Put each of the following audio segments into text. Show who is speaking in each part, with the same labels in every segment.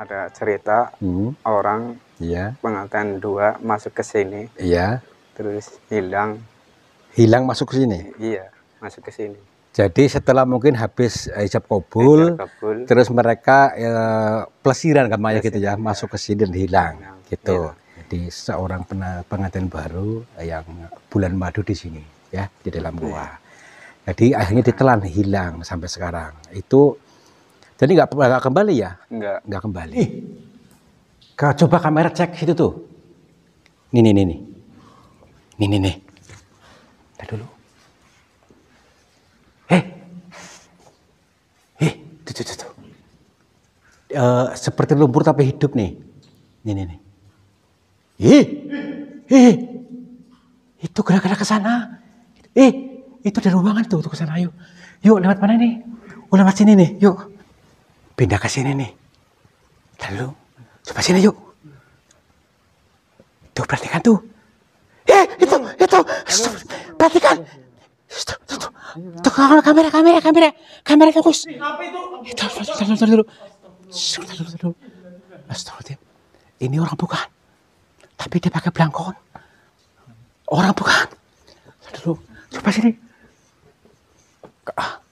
Speaker 1: ada cerita hmm. orang yeah. pengantin dua masuk ke sini. Iya. Yeah. Terus hilang. Hilang masuk ke sini? Iya, masuk ke sini. Jadi setelah mungkin habis hijab eh, kabul, kabul, terus mereka e, plesiran gamanya gitu ya, iya. masuk ke sini dan hilang nah, gitu. Iya. Jadi seorang pengantin baru eh, yang bulan madu di sini ya, di dalam iya. gua. Jadi akhirnya ditelan hilang sampai sekarang. Itu jadi nggak nggak kembali ya? Nggak. Nggak kembali. Ih, Kau coba kamera cek situ tuh. Nih nih nih nih. Nih nih nih. Tidak dulu. Eh. Eh, tuh tuh tuh. tuh. E, seperti lumpur tapi hidup nih. Nih nih nih. Ih. Ih. Eh. Itu gerak-gerak ke sana. Ih, eh, itu dari ruangan tuh, tuh ke sana Yuk lewat mana nih? Oh, lewat sini nih. Yuk pindah ke sini nih. Lalu, coba sini yuk. Tuh, perhatikan tuh. Eh, itu, itu. Stop, perhatikan. Stop, tuh, Tuh, kamera, kamera, kamera. Kamera fokus. Itu, sebentar, sebentar dulu. Sebentar dulu. Astagfirullahaladzim. Ini orang bukan. Tapi dia pakai belangkon. Orang bukan. Dulu. Coba sini.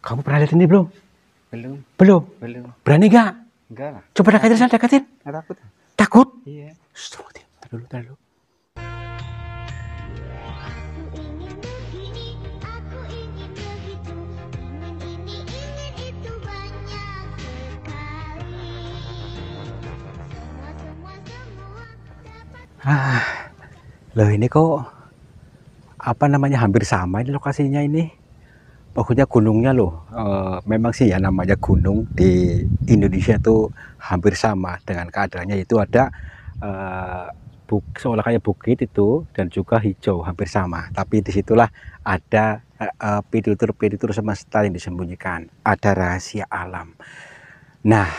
Speaker 1: Kamu pernah lihat ini belum? Belum. Belum? Belum. Berani gak?
Speaker 2: Enggak lah. Coba dekatin sana, dekatin. takut.
Speaker 1: Takut? Iya. Terus dulu, ntar dulu. Ah, loh ini kok apa namanya hampir sama ini lokasinya ini pokoknya gunungnya loh e, memang sih ya namanya gunung di Indonesia itu hampir sama dengan keadaannya itu ada e, buk, seolah kayak bukit itu dan juga hijau hampir sama tapi disitulah ada e, eh, pitutur-pitutur semesta yang disembunyikan ada rahasia alam nah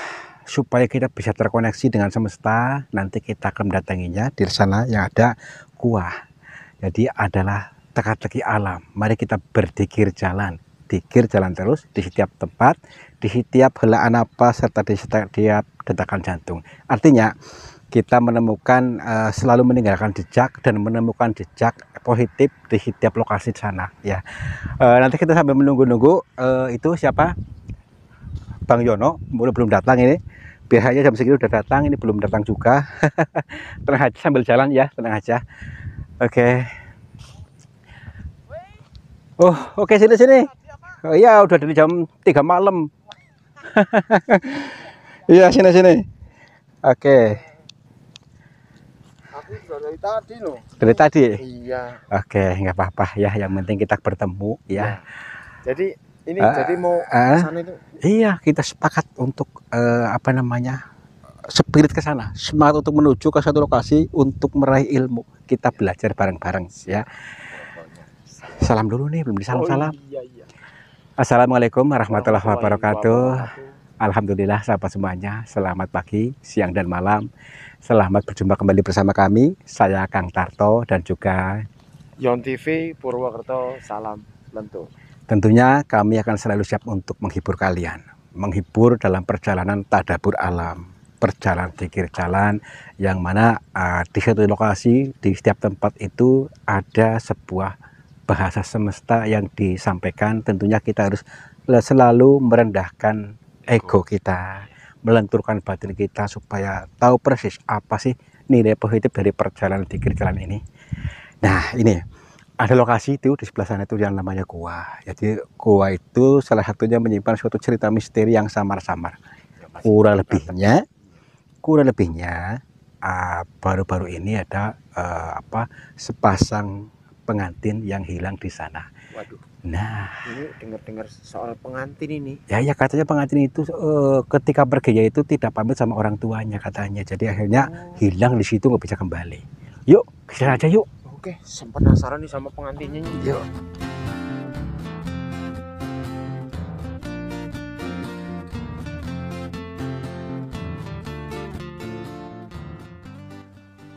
Speaker 1: supaya kita bisa terkoneksi dengan semesta nanti kita akan mendatanginya di sana yang ada kuah jadi adalah teka-teki alam mari kita berdikir jalan dikir jalan terus di setiap tempat, di setiap helaan apa serta di setiap detakan jantung. Artinya kita menemukan uh, selalu meninggalkan jejak dan menemukan jejak positif di setiap lokasi di sana ya. Uh, nanti kita sambil menunggu-nunggu uh, itu siapa Bang Yono belum datang ini biasanya jam segitu udah datang ini belum datang juga tenang aja sambil jalan ya tenang aja oke okay. oh oke okay, sini sini Oh iya, udah dari jam 3 malam. iya, sini sini. Oke. Okay. dari tadi loh. tadi? Iya. Oke, okay, nggak apa-apa ya. Yang penting kita bertemu ya. ya. jadi ini uh, jadi mau uh, sana itu. Iya, kita sepakat untuk uh, apa namanya? spirit ke sana, semangat untuk menuju ke satu lokasi untuk meraih ilmu. Kita iya. belajar bareng-bareng ya. Salam dulu nih, belum disalam-salam. Oh, iya, iya. Assalamualaikum warahmatullahi wabarakatuh. Alhamdulillah sahabat semuanya, selamat pagi, siang dan malam. Selamat berjumpa kembali bersama kami, saya Kang Tarto dan juga Yon TV Purwokerto, salam lentur. Tentunya kami akan selalu siap untuk menghibur kalian, menghibur dalam perjalanan tadabur alam, perjalanan pikir jalan yang mana uh, di satu lokasi di setiap tempat itu ada sebuah bahasa semesta yang disampaikan tentunya kita harus selalu merendahkan ego kita melenturkan batin kita supaya tahu persis apa sih nilai positif dari perjalanan di jalan ini nah ini ada lokasi itu di sebelah sana itu yang namanya gua jadi gua itu salah satunya menyimpan suatu cerita misteri yang samar-samar ya, kurang lebihnya kurang lebihnya ah, baru-baru uh, ini ada uh, apa sepasang pengantin yang hilang di sana. Waduh. Nah, ini dengar-dengar soal pengantin ini. Ya, ya katanya pengantin itu uh, ketika pergi ya itu tidak pamit sama orang tuanya katanya. Jadi akhirnya oh. hilang di situ nggak bisa kembali. Yuk, kita aja yuk. Oke, penasaran nih sama pengantinnya. Yuk.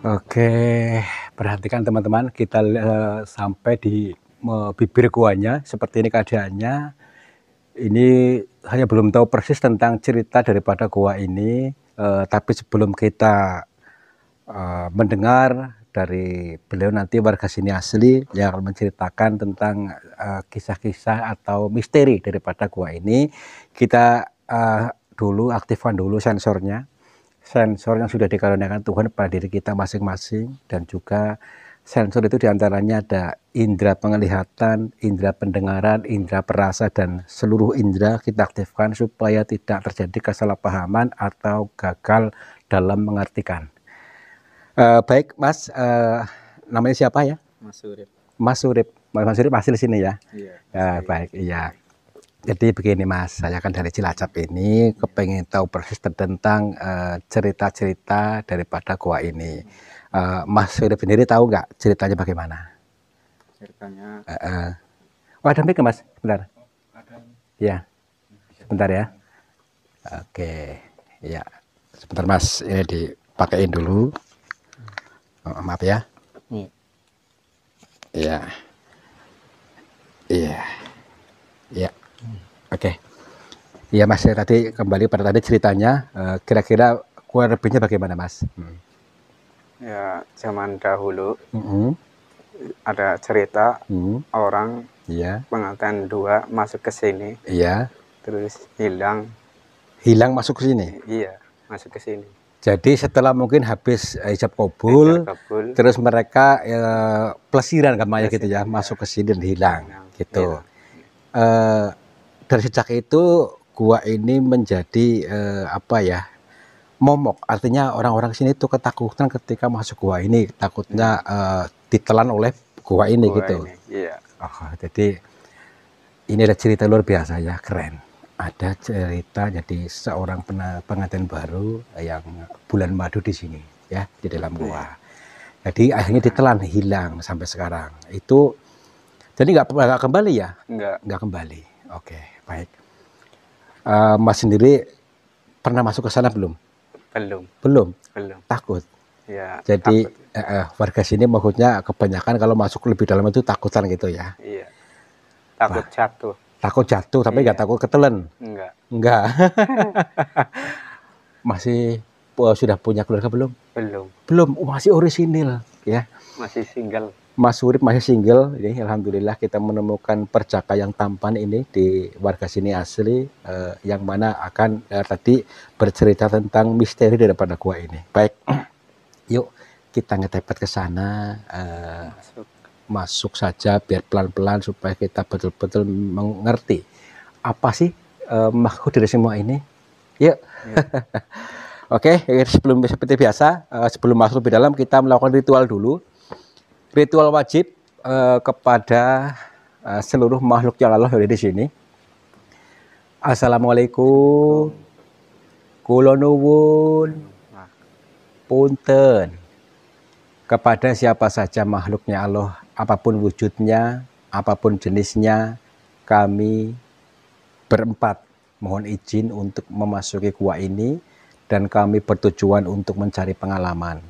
Speaker 1: Oke, perhatikan teman-teman kita uh, sampai di uh, bibir guanya seperti ini keadaannya ini hanya belum tahu persis tentang cerita daripada gua ini uh, tapi sebelum kita uh, mendengar dari beliau nanti warga sini asli yang akan menceritakan tentang kisah-kisah uh, atau misteri daripada gua ini kita uh, dulu aktifkan dulu sensornya sensor yang sudah dikaruniakan Tuhan pada diri kita masing-masing dan juga sensor itu diantaranya ada indera penglihatan, indera pendengaran, indera perasa dan seluruh indera kita aktifkan supaya tidak terjadi kesalahpahaman atau gagal dalam mengartikan. Uh, baik Mas, uh, namanya siapa ya? Mas Surip. Mas Surip, Mas, Surip masih di sini ya? Iya. Uh, baik, iya jadi begini Mas, saya kan dari Cilacap ini kepengen tahu persis tentang eh, cerita-cerita uh, daripada gua ini. Uh, Mas sudah sendiri tahu nggak ceritanya bagaimana? Ceritanya. Uh, uh. Oh ada mic Mas, bentar. Oh, ada. Ya, sebentar ya. Oke, ya sebentar Mas, ini dipakein dulu. Oh, maaf ya. Iya. Iya. Iya. iya. Oke. Okay. Ya Mas, ya, tadi kembali pada tadi ceritanya, eh, kira-kira uh, kurang lebihnya bagaimana Mas? Hmm. Ya, zaman dahulu mm -hmm. ada cerita mm -hmm. orang yeah. pengantin dua masuk ke sini, yeah. terus hilang. Hilang masuk ke sini? Iya, masuk ke sini. Jadi setelah mungkin habis hijab eh, kabul, kabul, terus mereka eh, kan, gitu ya, plesiran kan gitu ya, masuk iya. ke sini dan hilang gitu. Iya. Uh, dari sejak itu gua ini menjadi eh, apa ya momok artinya orang-orang sini tuh ketakutan ketika masuk gua ini takutnya hmm. eh, ditelan oleh gua ini gua gitu ini. Yeah. Oh, jadi ini ada cerita luar biasa ya keren ada cerita jadi seorang pengantin baru yang bulan madu di sini ya di dalam gua iya. jadi akhirnya iya. ditelan hilang sampai sekarang itu jadi nggak kembali ya nggak nggak kembali oke okay baik uh, eh, Mas sendiri pernah masuk ke sana belum belum belum belum takut ya jadi takut. Uh, warga sini maksudnya kebanyakan kalau masuk lebih dalam itu takutan gitu ya iya takut bah. jatuh takut jatuh tapi nggak iya. takut ketelan enggak enggak masih sudah punya keluarga belum belum belum oh, masih orisinil ya masih single Mas Urip masih single ini alhamdulillah kita menemukan perjaka yang tampan ini di warga sini asli eh, yang mana akan eh, tadi bercerita tentang misteri daripada gua ini. Baik. Yuk kita ngetepet ke sana eh, masuk. saja biar pelan-pelan supaya kita betul-betul mengerti apa sih eh, maksud dari semua ini. Yuk. Iya. Oke, okay, eh, sebelum seperti biasa, eh, sebelum masuk lebih dalam kita melakukan ritual dulu ritual wajib eh, kepada eh, seluruh makhluk yang Allah di sini. Assalamualaikum. Kula nuwun. Punten. Kepada siapa saja makhluknya Allah, apapun wujudnya, apapun jenisnya, kami berempat mohon izin untuk memasuki gua ini dan kami bertujuan untuk mencari pengalaman.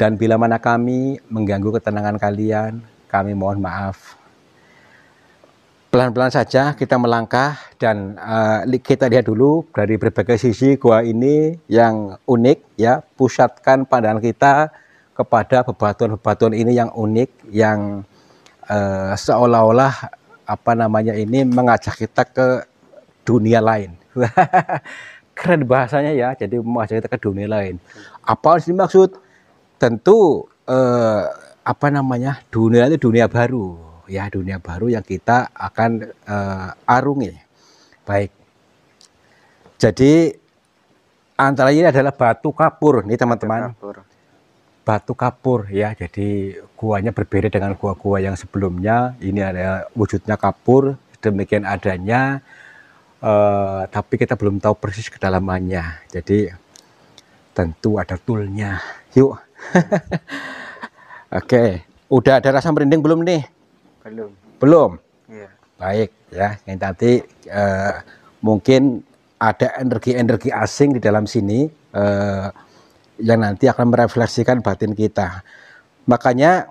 Speaker 1: Dan bila mana kami mengganggu ketenangan kalian, kami mohon maaf. Pelan-pelan saja kita melangkah dan uh, kita lihat dulu dari berbagai sisi gua ini yang unik ya. Pusatkan pandangan kita kepada bebatuan-bebatuan ini yang unik yang uh, seolah-olah apa namanya ini mengajak kita ke dunia lain. Keren bahasanya ya, jadi mengajak kita ke dunia lain. Apa yang dimaksud? tentu eh, apa namanya dunia itu dunia baru ya dunia baru yang kita akan eh, arungi baik jadi antara ini adalah batu kapur nih teman-teman batu kapur ya jadi guanya berbeda dengan gua-gua yang sebelumnya ini ada wujudnya kapur demikian adanya uh, tapi kita belum tahu persis kedalamannya jadi tentu ada toolnya yuk Oke, udah ada rasa merinding belum nih? Belum. Belum. Iya. Baik ya, yang tadi uh, mungkin ada energi-energi asing di dalam sini uh, yang nanti akan merefleksikan batin kita. Makanya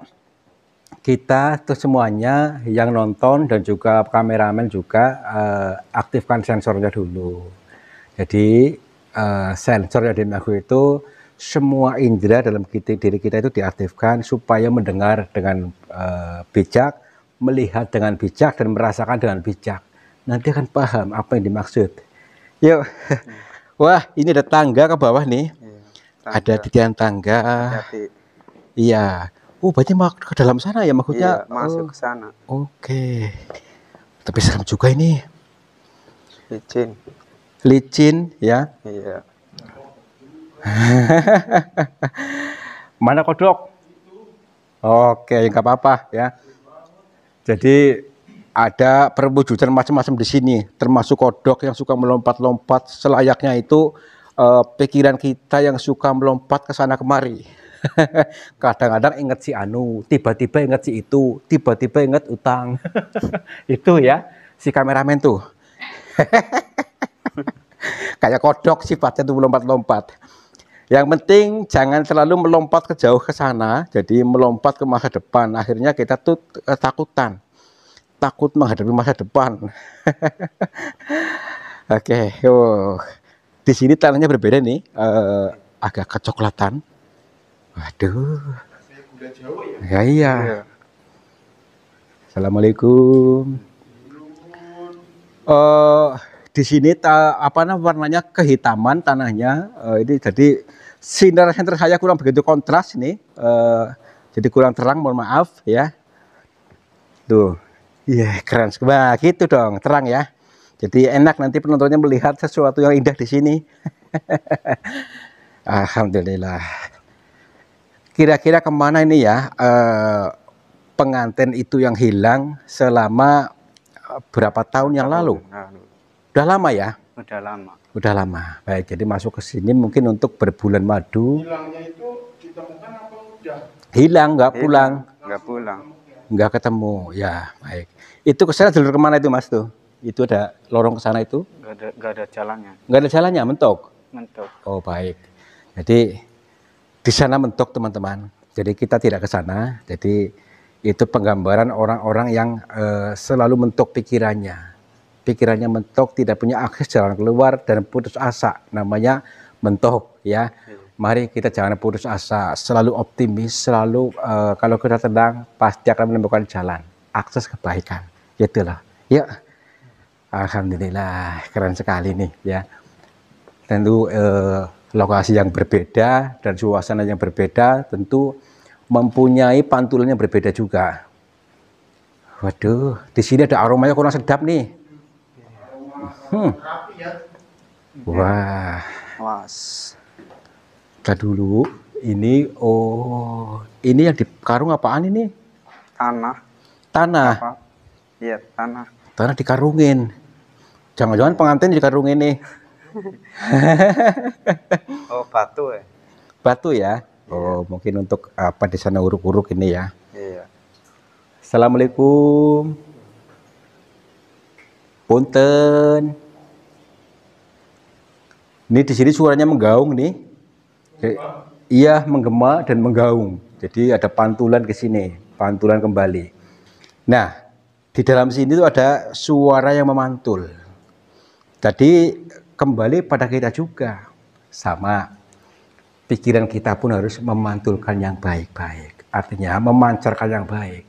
Speaker 1: kita tuh semuanya yang nonton dan juga kameramen juga uh, aktifkan sensornya dulu. Jadi uh, sensor yang dimaksud itu semua indera dalam kita, diri kita itu diaktifkan supaya mendengar dengan uh, bijak, melihat dengan bijak dan merasakan dengan bijak. Nanti akan paham apa yang dimaksud. Yuk. Wah, ini ada tangga ke bawah nih. Iya, ada titian tangga. Iya. Oh, berarti ke dalam sana ya maksudnya? Iya, masuk oh. ke sana. Oke. Okay. Tapi serem juga ini. Licin. Licin ya. Iya. Mana kodok? Oke, ya nggak apa-apa ya. Jadi ada perwujudan macam-macam di sini, termasuk kodok yang suka melompat-lompat selayaknya itu eh, pikiran kita yang suka melompat ke sana kemari. Kadang-kadang ingat si Anu, tiba-tiba ingat si itu, tiba-tiba ingat utang. itu ya, si kameramen tuh. Kayak kodok sifatnya tuh melompat-lompat. Yang penting jangan selalu melompat ke jauh ke sana, jadi melompat ke masa depan. Akhirnya kita tuh eh, takutan. Takut menghadapi masa depan. Oke, okay. oh. di sini tanahnya berbeda nih, uh, agak kecoklatan. Waduh. Jawa ya? Ya iya. Ya. Assalamualaikum. Uh, di sini ta, apa namanya warnanya kehitaman tanahnya. Uh, ini jadi sinar senter saya kurang begitu kontras ini. Uh, jadi kurang terang, mohon maaf ya. Tuh, iya yeah, keren. Wah, gitu dong, terang ya. Jadi enak nanti penontonnya melihat sesuatu yang indah di sini. Alhamdulillah. Kira-kira kemana ini ya eh, pengantin itu yang hilang selama eh, berapa tahun yang lalu? Udah lama ya? Udah lama. Udah lama. Baik, jadi masuk ke sini mungkin untuk berbulan madu. Hilang, nggak pulang. Nggak pulang. Nggak ketemu, ya baik. Itu ke sana jalur kemana itu mas tuh? Itu ada lorong ke sana itu? Nggak ada, nggak ada jalannya. Nggak ada jalannya, mentok? Mentok. Oh baik. Jadi di sana mentok teman-teman. Jadi kita tidak ke sana. Jadi itu penggambaran orang-orang yang uh, selalu mentok pikirannya pikirannya mentok, tidak punya akses jalan keluar dan putus asa, namanya mentok ya. Hmm. Mari kita jangan putus asa, selalu optimis, selalu uh, kalau kita tenang pasti akan menemukan jalan, akses kebaikan. Itulah. Ya. Alhamdulillah, keren sekali nih ya. Tentu uh, lokasi yang berbeda dan suasana yang berbeda tentu mempunyai pantulannya berbeda juga. Waduh, di sini ada aromanya kurang sedap nih. Hmm. Wah. Was. Kita dulu. Ini oh, ini yang dikarung karung apaan ini? Tanah. Tanah. Iya, tanah. Tanah dikarungin. Jangan-jangan pengantin dikarungin nih. oh, batu ya. Batu ya. Oh, iya. mungkin untuk apa di sana uruk-uruk ini ya. Iya. Assalamualaikum punten ini di sini suaranya menggaung nih iya menggema dan menggaung jadi ada pantulan ke sini pantulan kembali nah di dalam sini itu ada suara yang memantul jadi kembali pada kita juga sama pikiran kita pun harus memantulkan yang baik-baik artinya memancarkan yang baik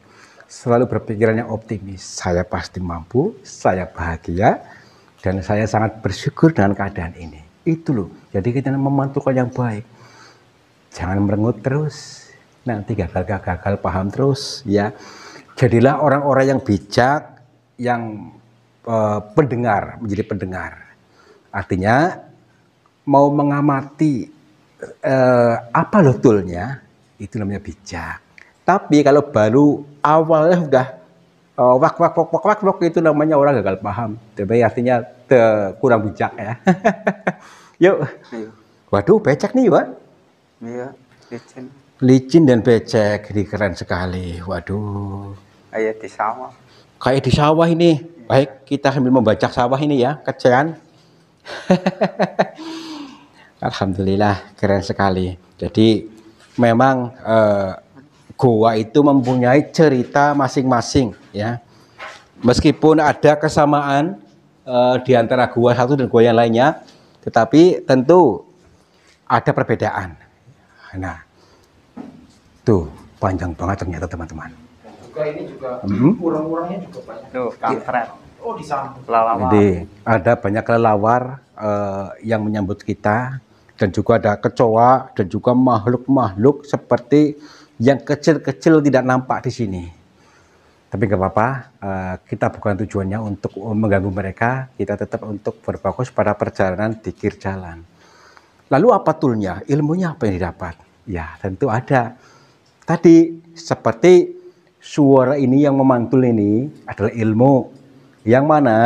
Speaker 1: selalu berpikiran yang optimis. Saya pasti mampu, saya bahagia, dan saya sangat bersyukur dengan keadaan ini. Itu loh. Jadi kita memantulkan yang baik. Jangan merengut terus. Nanti gagal-gagal paham terus ya. Jadilah orang-orang yang bijak, yang uh, pendengar, menjadi pendengar. Artinya mau mengamati uh, apa toolnya. itu namanya bijak tapi kalau baru awalnya sudah eh, wak wak wak wak wak wak itu namanya orang gagal paham. Tapi artinya kurang bijak ya. Yuk. Iya. Waduh, becek nih, Pak. Iya, licin. Licin dan becek, ini keren sekali. Waduh. Kayak di sawah. Kayak di sawah ini. Ya. Baik, kita sambil membaca sawah ini ya, kerjaan. Alhamdulillah, keren sekali. Jadi memang eh, goa itu mempunyai cerita masing-masing ya. Meskipun ada kesamaan eh, di antara goa satu dan goa yang lainnya, tetapi tentu ada perbedaan. Nah, tuh panjang banget ternyata teman-teman. Juga ini juga mm-hmm. urang-urangnya juga banyak. Tuh, iya. Oh, di sana. Jadi, ada banyak kelelawar uh, yang menyambut kita dan juga ada kecoa dan juga makhluk-makhluk seperti yang kecil-kecil tidak nampak di sini. Tapi nggak apa-apa, eh, kita bukan tujuannya untuk mengganggu mereka, kita tetap untuk berfokus pada perjalanan dikir jalan. Lalu apa toolnya? Ilmunya apa yang didapat? Ya tentu ada. Tadi seperti suara ini yang memantul ini adalah ilmu. Yang mana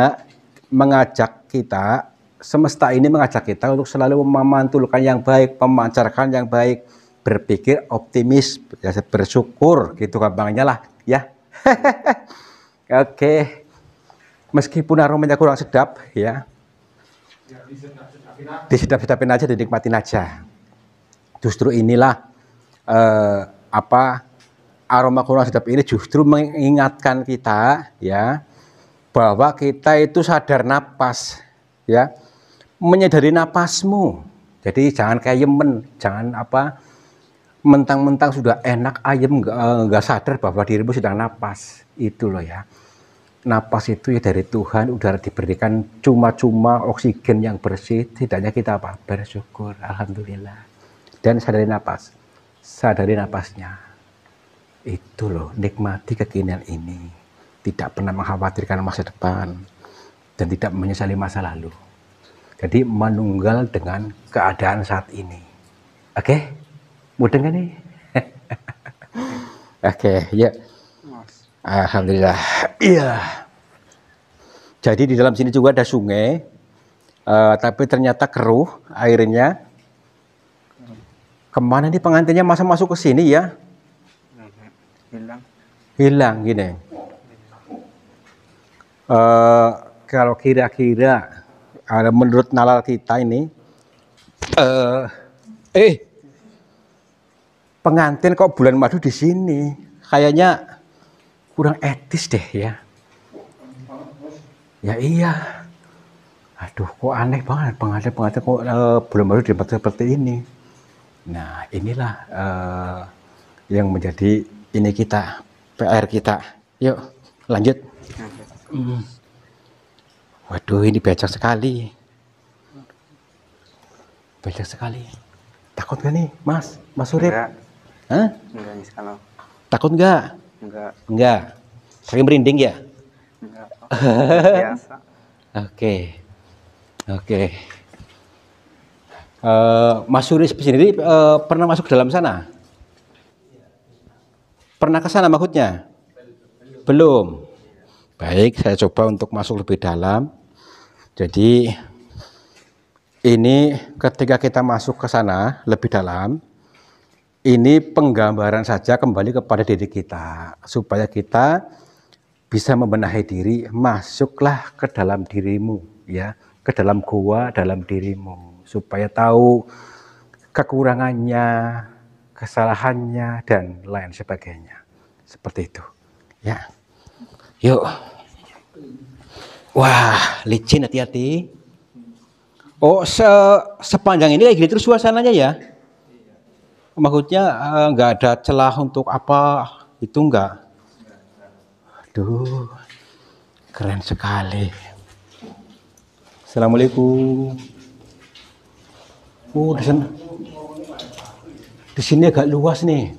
Speaker 1: mengajak kita, semesta ini mengajak kita untuk selalu memantulkan yang baik, memancarkan yang baik, berpikir optimis, ya, bersyukur gitu gampangnya lah ya. Oke. Okay. Meskipun aromanya kurang sedap ya. Disedap-sedapin aja, dinikmatin aja. Justru inilah eh, apa aroma kurang sedap ini justru mengingatkan kita ya bahwa kita itu sadar napas ya menyadari napasmu jadi jangan kayak yemen jangan apa mentang-mentang sudah enak ayam eh, nggak sadar bahwa dirimu sedang napas itu loh ya napas itu ya dari Tuhan udara diberikan cuma-cuma oksigen yang bersih tidaknya kita apa bersyukur alhamdulillah dan sadari napas sadari napasnya itu loh nikmati kekinian ini tidak pernah mengkhawatirkan masa depan dan tidak menyesali masa lalu jadi menunggal dengan keadaan saat ini oke okay? Mudeng kan nih? Oke, ya. Alhamdulillah. Iya. Jadi di dalam sini juga ada sungai, uh, tapi ternyata keruh airnya. Kemana nih pengantinnya masa masuk ke sini ya? Hilang. Hilang gini. Uh, kalau kira-kira ada eh, menurut nalar kita ini, uh, eh pengantin kok bulan madu di sini? Kayaknya kurang etis deh ya. Ya iya. Aduh kok aneh banget pengantin-pengantin kok uh, bulan madu di tempat seperti ini. Nah inilah uh, yang menjadi ini kita, PR kita. Yuk lanjut. Hmm. Waduh ini becak sekali. Becak sekali. Takut gak nih mas? Mas Surip? Ya. Hah? Enggak Takut enggak? Enggak. Enggak. Tapi merinding ya? Enggak. Biasa. Oke. Oke. Eh, Mas Suris sendiri uh, eh, pernah masuk ke dalam sana? Pernah ke sana maksudnya? Belum. Baik, saya coba untuk masuk lebih dalam. Jadi ini ketika kita masuk ke sana lebih dalam, ini penggambaran saja kembali kepada diri kita supaya kita bisa membenahi diri masuklah ke dalam dirimu ya ke dalam gua dalam dirimu supaya tahu kekurangannya kesalahannya dan lain sebagainya seperti itu ya yuk wah licin hati-hati oh se sepanjang ini kayak gini terus suasananya ya maksudnya eh, nggak ada celah untuk apa itu enggak aduh keren sekali Assalamualaikum oh di sana di sini agak luas nih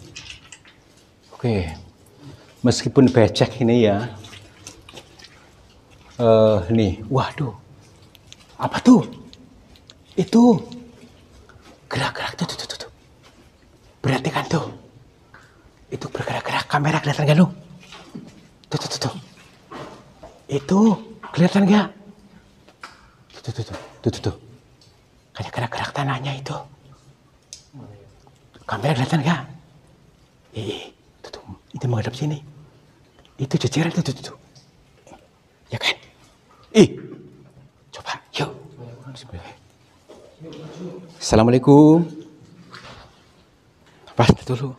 Speaker 1: oke meskipun becek ini ya uh, nih waduh apa tuh itu gerak-gerak tuh Perhatikan tuh. Itu bergerak-gerak kamera kelihatan gak lu? Tuh, tuh, tuh, tuh. Itu kelihatan gak? Tuh, tuh, tuh, tuh, tuh, tuh. tuh. Kayak gerak-gerak tanahnya itu. Kamera kelihatan gak? Iya, tuh, tuh. Itu menghadap sini. Itu jejeran, tuh, tuh, tuh. tuh. Ya kan? Ih, coba, yuk. Assalamualaikum. Pas dulu.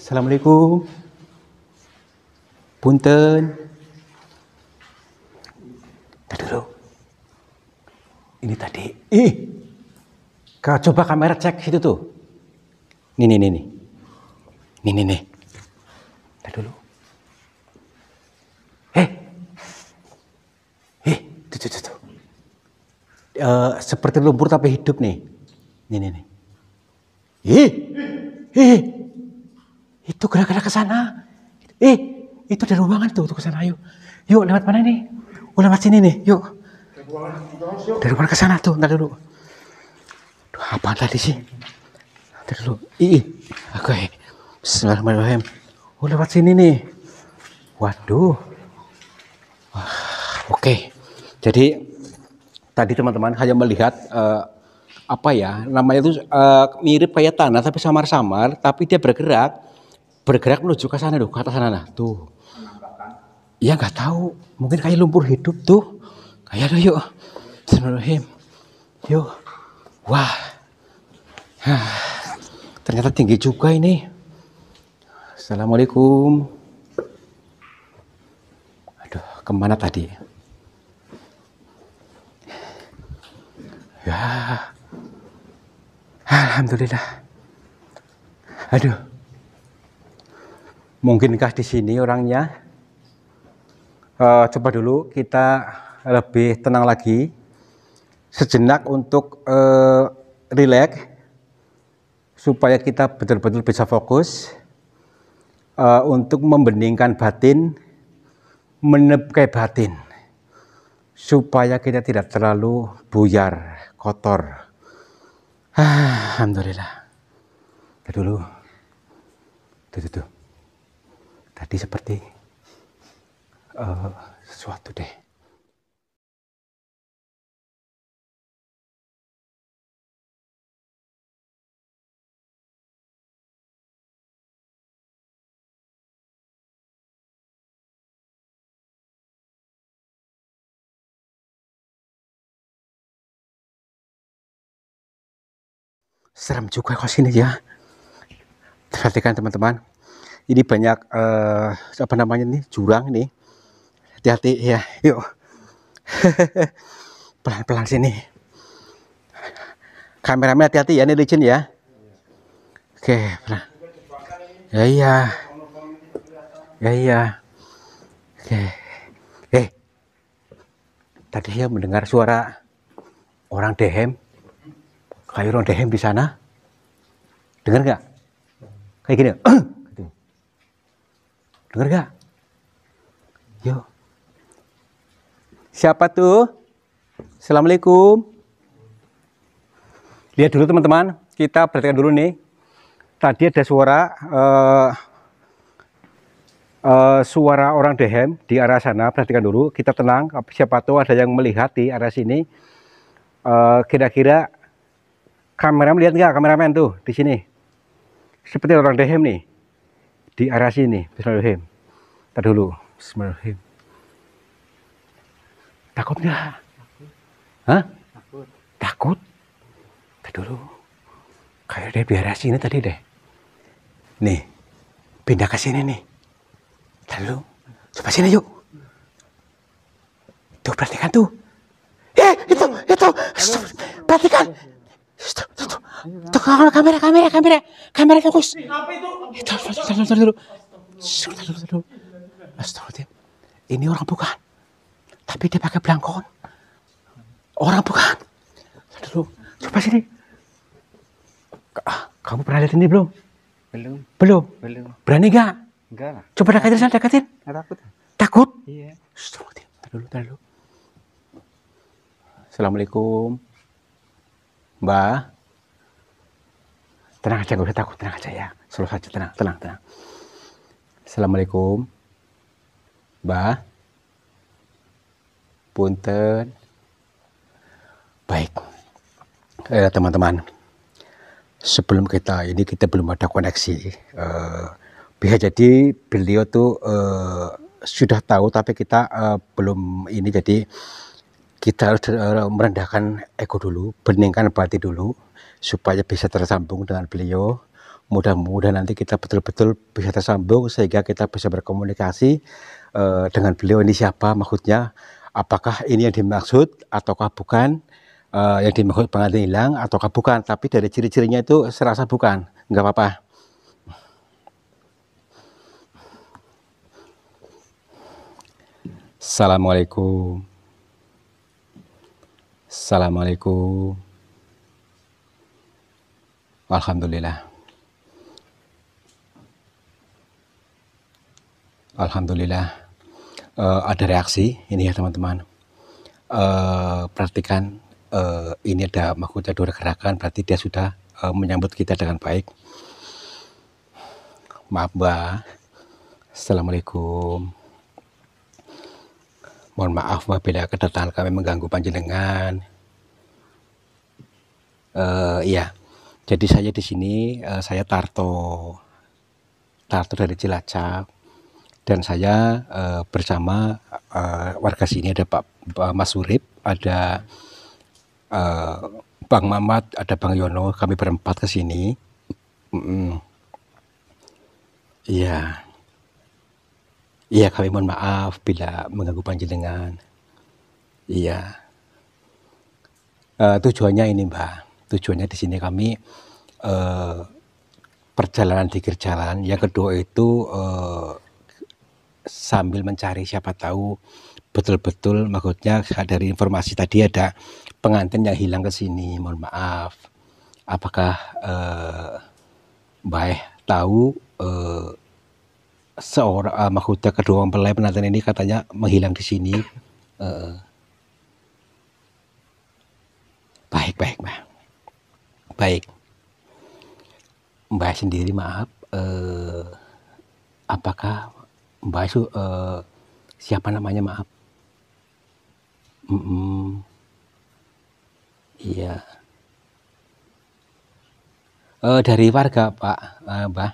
Speaker 1: Assalamualaikum. Punten. Tadi dulu. Ini tadi. Ih. Kau coba kamera cek situ tuh. Nih, nih, nih, nih. Nih, nih, nih. Tadi dulu. Eh. Eh, tuh, tuh, tuh. tuh. Eh, uh, seperti lumpur tapi hidup nih. Nih, nih, nih. Ih, eh, ih, eh, eh. itu gerak-gerak ke sana. Ih, itu dari ruangan tuh, tuh ke sana. Ayo, yuk lewat mana nih? Oh, lewat sini nih, yuk. Dari mana ke sana tuh, ntar dulu. Duh, apa tadi sih? Ntar dulu. Ih, oke. Okay. Bismillahirrahmanirrahim. Oh, lewat sini nih. Waduh. Wah, oke. Okay. Jadi tadi teman-teman hanya melihat uh, apa ya namanya itu uh, mirip kayak tanah tapi samar-samar tapi dia bergerak bergerak menuju ke sana loh ke atas sana nah tuh ya nggak tahu mungkin kayak lumpur hidup tuh kayak tuh yuk Bismillahirrahmanirrahim yuk wah ternyata tinggi juga ini Assalamualaikum aduh kemana tadi Alhamdulillah. Aduh. Mungkinkah di sini orangnya? Uh, coba dulu kita lebih tenang lagi. Sejenak untuk uh, relax supaya kita betul-betul bisa fokus uh, untuk membeningkan batin, menepkai batin supaya kita tidak terlalu buyar, kotor. Ah, Alhamdulillah. Kita dulu. Tuh, tuh, tuh. Tadi seperti uh, sesuatu deh. serem juga kalau sini ya perhatikan teman-teman ini banyak eh, apa namanya nih jurang nih hati-hati ya yuk pelan-pelan sini kameramen hati-hati ya ini licin ya oke pelan ya iya ya iya oke eh tadi saya mendengar suara orang dehem Khairon Dehem di sana. Dengar nggak? Kayak gini. Dengar nggak? Yo. Siapa tuh? Assalamualaikum. Lihat dulu teman-teman. Kita perhatikan dulu nih. Tadi ada suara uh, uh, suara orang Dehem di arah sana. Perhatikan dulu. Kita tenang. Siapa tahu ada yang melihat di arah sini. Eh, kira-kira uh, kira -kira Kamera melihat nggak kameramen tuh di sini seperti orang dehem nih di area sini Bismillahirrahim Tadi dulu Bismillahirrahmanirrahim takut nggak Hah? takut takut Tadi dulu kayak dia di area sini tadi deh nih pindah ke sini nih Tadi coba sini yuk tuh perhatikan tuh eh itu itu perhatikan Tuh, kamera, kamera, kamera, kamera, kamera fokus. Itu, sebentar dulu. Sebentar dulu. Astagfirullah. Ini orang bukan. Tapi dia pakai belangkon. Orang bukan. dulu. Coba sini. Ah, kamu pernah lihat ini belum? Belum. Belum? Belum. Berani gak? Enggak Coba dekatin sana, dekatin. takut. Takut? Iya. Astagfirullah. dulu, dulu. Assalamualaikum. Mbak, tenang aja, Gue usah takut, tenang aja ya. Selalu saja, tenang, tenang, tenang. Assalamualaikum. Mbak, punten. Baik, eh, teman-teman. Eh, teman -teman, sebelum kita ini kita belum ada koneksi. Eh, bisa jadi beliau tuh eh, sudah tahu, tapi kita eh, belum ini jadi kita harus eh, merendahkan ego dulu, beningkan hati dulu, supaya bisa tersambung dengan beliau. Mudah-mudahan nanti kita betul-betul bisa tersambung sehingga kita bisa berkomunikasi uh, dengan beliau ini siapa maksudnya, apakah ini yang dimaksud ataukah bukan, uh, yang dimaksud pengantin hilang ataukah bukan. Tapi dari ciri-cirinya itu serasa bukan, nggak apa-apa. Assalamualaikum. Assalamualaikum. Alhamdulillah. Alhamdulillah. Uh, ada reaksi ini ya teman-teman. Uh, perhatikan uh, ini ada makhluk jadur gerakan berarti dia sudah uh, menyambut kita dengan baik. Maaf Mbak. Assalamualaikum. Mohon maaf apabila kedatangan kami mengganggu panjenengan. Uh, iya, jadi saya di sini uh, saya Tarto, Tarto dari Cilacap, dan saya uh, bersama uh, warga sini ada Pak, Pak Mas Urip, ada uh, Bang Mamat, ada Bang Yono, kami berempat ke sini. Mm -mm. Iya. Iya kami mohon maaf bila mengganggu panjenengan. Iya. Uh, tujuannya ini Mbak, tujuannya di sini kami uh, perjalanan di jalan. Yang kedua itu uh, sambil mencari siapa tahu betul-betul maksudnya dari informasi tadi ada pengantin yang hilang ke sini. Mohon maaf. Apakah uh, Mbak tahu uh, seorang uh, eh, mahkota kedua mempelai penantian ini katanya menghilang di sini. Uh, baik, baik, Mbak. Baik. Mbak sendiri maaf, uh, apakah Mbak itu uh, siapa namanya maaf? Mm -mm. Iya. Uh, dari warga Pak, uh, Mbak.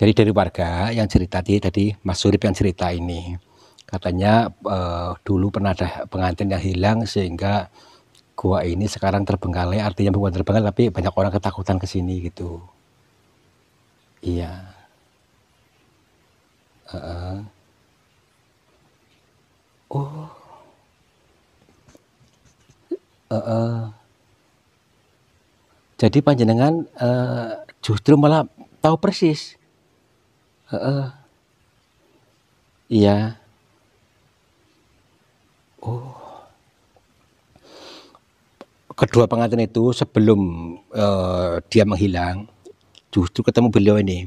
Speaker 1: Jadi dari warga yang cerita tadi, tadi Mas Surip yang cerita ini, katanya eh, dulu pernah ada pengantin yang hilang sehingga gua ini sekarang terbengkalai, artinya bukan terbengkalai tapi banyak orang ketakutan ke sini gitu. Iya. Uh -uh. Oh. Uh -uh. Jadi panjenengan uh, justru malah tahu persis Uh, Iya. Oh. Kedua pengantin itu sebelum, uh, dia menghilang, justru ketemu beliau ini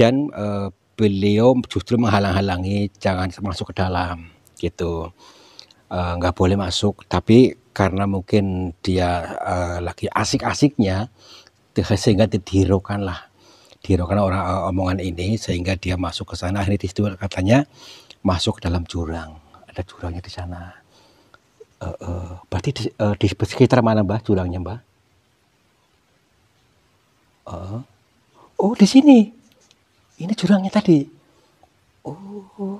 Speaker 1: dan, uh, beliau justru menghalang-halangi jangan masuk ke dalam, gitu. nggak eh, nggak boleh masuk, tapi karena mungkin dia, uh, lagi asik-asiknya, sehingga dihiraukan lah dirokan orang eh, omongan ini sehingga dia masuk ke sana akhirnya di situ katanya masuk dalam jurang ada jurangnya di sana uh, uh, berarti di, uh, di sekitar mana mbah jurangnya mbah uh, oh di sini ini jurangnya tadi oh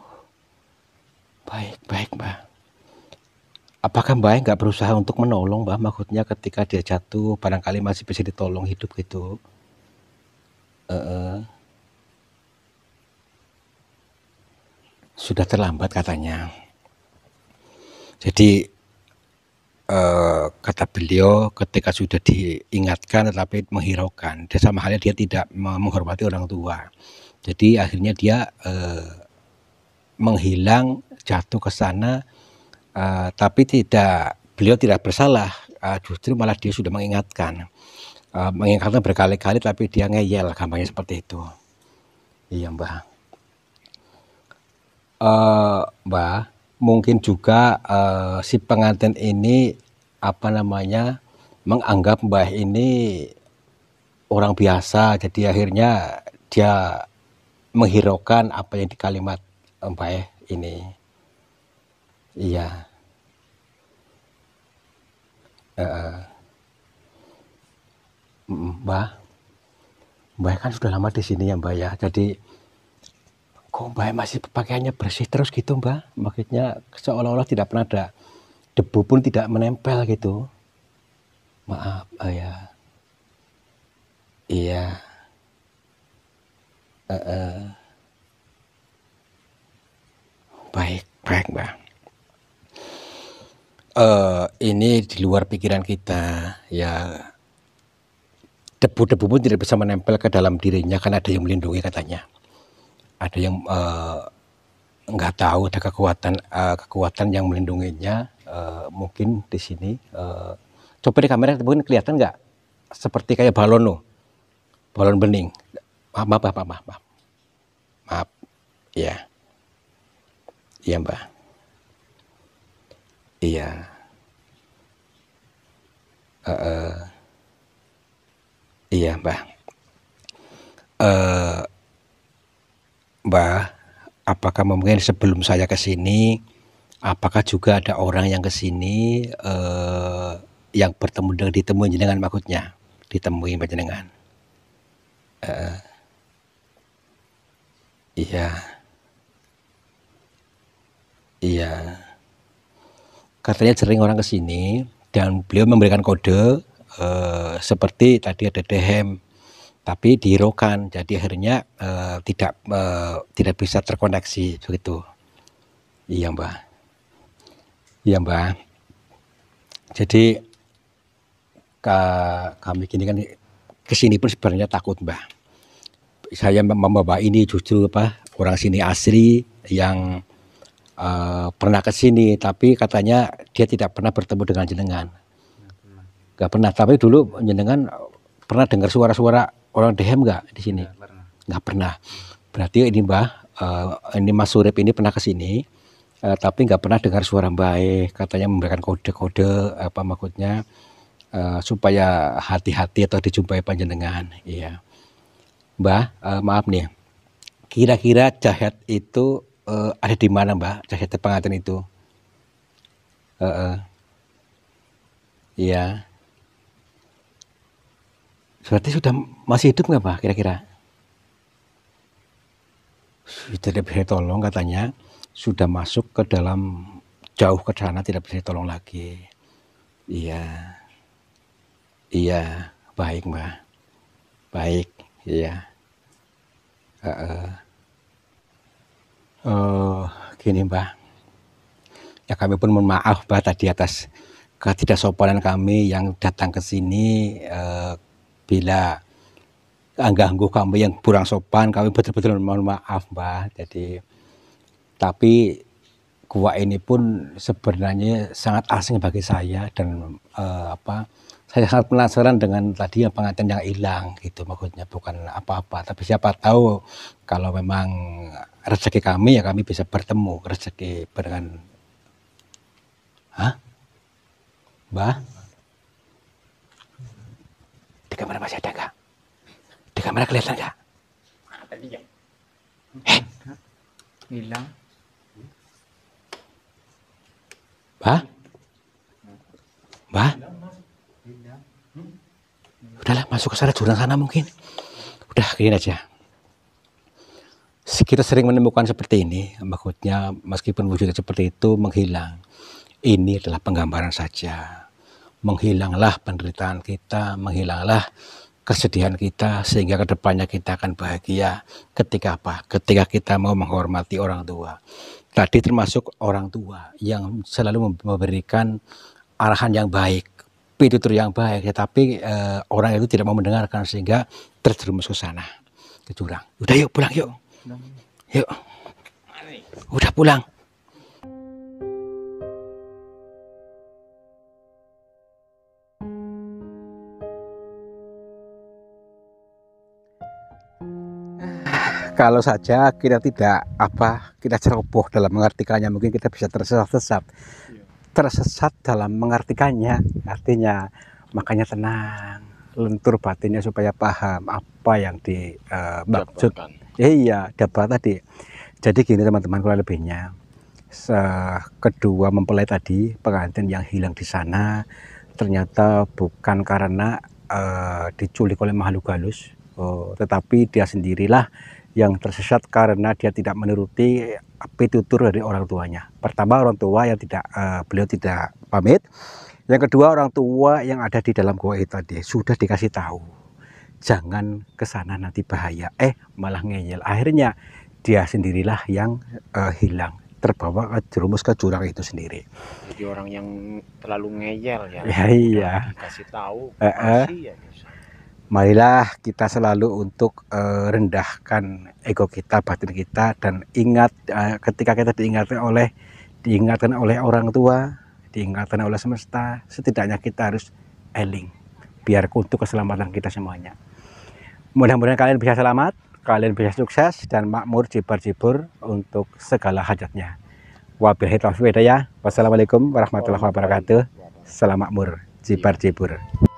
Speaker 1: baik baik mbah apakah Mbak nggak berusaha untuk menolong mbah maksudnya ketika dia jatuh barangkali masih bisa ditolong hidup gitu uh, sudah terlambat katanya. Jadi uh, kata beliau ketika sudah diingatkan tetapi menghiraukan. Dia sama halnya dia tidak menghormati orang tua. Jadi akhirnya dia uh, menghilang jatuh ke sana uh, tapi tidak beliau tidak bersalah Uh, justru malah dia sudah mengingatkan. Eh, mengingatkan berkali-kali tapi dia ngeyel gampangnya seperti itu iya mbak uh, mbak mungkin juga uh, si pengantin ini apa namanya menganggap mbah ini orang biasa jadi akhirnya dia menghiraukan apa yang di kalimat mbah ini iya uh, mbah mbah kan sudah lama di sini ya mbah ya. Jadi kok mbah masih pakaiannya bersih terus gitu mbah Maksudnya seolah-olah tidak pernah ada debu pun tidak menempel gitu. Maaf, ya. Iya. Uh, uh. Baik, baik mbah Uh, ini di luar pikiran kita ya debu-debu pun tidak bisa menempel ke dalam dirinya karena ada yang melindungi katanya. Ada yang uh, tahu ada kekuatan uh, kekuatan yang melindunginya uh, mungkin di sini uh, coba di kamera mungkin kelihatan nggak seperti kayak balon loh balon bening maaf maaf maaf maaf maaf, maaf. ya iya mbak iya uh, uh. Iya, Mbah. Eh, Mbah, apakah mungkin sebelum saya ke sini, apakah juga ada orang yang ke sini eh, yang bertemu dengan ditemui jenengan maksudnya? Ditemui jenengan. uh, iya. Iya. Katanya sering orang ke sini dan beliau memberikan kode Eh, seperti tadi ada dehem tapi dihiraukan jadi akhirnya eh, tidak eh, tidak bisa terkoneksi begitu iya mbak iya mbak jadi kan, ke, kami kini kan kesini pun sebenarnya takut mbak saya membawa ini justru apa orang sini asri yang uh, pernah ke sini, tapi katanya dia tidak pernah bertemu dengan jenengan nggak pernah. Tapi dulu jenengan pernah dengar suara-suara orang dehem nggak di sini? Nggak pernah. Gak pernah. Berarti ini Mbah, uh, ini Mas Surip ini pernah ke sini, uh, tapi nggak pernah dengar suara baik. E, katanya memberikan kode-kode apa maksudnya uh, supaya hati-hati atau dijumpai panjenengan. Iya, Mbah, uh, maaf nih. Kira-kira jahat itu uh, ada di mana Mbah? Jahat pengantin itu? Uh, uh. Iya. Berarti sudah masih hidup nggak pak kira-kira? Sudah tidak bisa tolong katanya, sudah masuk ke dalam jauh ke sana tidak bisa tolong lagi. Iya, iya baik mbak, baik iya. Eh, uh. Uh, gini mbak, ya kami pun mohon maaf mbak tadi atas ketidaksopanan kami yang datang ke sini. Uh, bila ganggu kamu yang kurang sopan kami betul-betul mohon maaf mbah jadi tapi gua ini pun sebenarnya sangat asing bagi saya dan uh, apa saya sangat penasaran dengan tadi yang pengantin yang hilang gitu maksudnya bukan apa-apa tapi siapa tahu kalau memang rezeki kami ya kami bisa bertemu rezeki dengan Hah? Mbah? Di kamar masih ada nggak? Di kamar kelihatan nggak? Tadi ya. Eh? Hilang. Ba? Ba? Udahlah masuk ke sana jurang sana mungkin. Udah gini aja. Kita sering menemukan seperti ini, maksudnya meskipun wujudnya seperti itu menghilang. Ini adalah penggambaran saja menghilanglah penderitaan kita, menghilanglah kesedihan kita sehingga kedepannya kita akan bahagia ketika apa? Ketika kita mau menghormati orang tua. Tadi termasuk orang tua yang selalu memberikan arahan yang baik, pitutur yang baik, tetapi e, orang itu tidak mau mendengarkan sehingga terjerumus ke sana, ke jurang. Udah yuk pulang yuk. Yuk. Udah pulang. kalau saja kita tidak apa kita ceroboh dalam mengartikannya mungkin kita bisa tersesat-sesat iya. tersesat dalam mengartikannya artinya makanya tenang lentur batinnya supaya paham apa yang dimaksud eh, uh, iya dapat tadi jadi gini teman-teman kurang lebihnya kedua mempelai tadi pengantin yang hilang di sana ternyata bukan karena uh, diculik oleh makhluk halus oh, tetapi dia sendirilah yang tersesat karena dia tidak menuruti pitutur dari orang tuanya. Pertama orang tua yang tidak uh, beliau tidak pamit. Yang kedua orang tua yang ada di dalam gua itu tadi sudah dikasih tahu. Jangan ke sana nanti bahaya. Eh malah ngeyel. Akhirnya dia sendirilah yang uh, hilang terbawa ke jerumus ke jurang itu sendiri. Jadi orang yang terlalu ngeyel ya. Ya iya. Dikasih tahu. Uh -uh. ya marilah kita selalu untuk uh, rendahkan ego kita, batin kita dan ingat uh, ketika kita diingatkan oleh diingatkan oleh orang tua, diingatkan oleh semesta, setidaknya kita harus eling biar untuk keselamatan kita semuanya. Mudah-mudahan kalian bisa selamat, kalian bisa sukses dan makmur jibar jibur untuk segala hajatnya. Wabillahi taufiq Wassalamualaikum warahmatullahi wabarakatuh. Selamat makmur, jibar-jibur.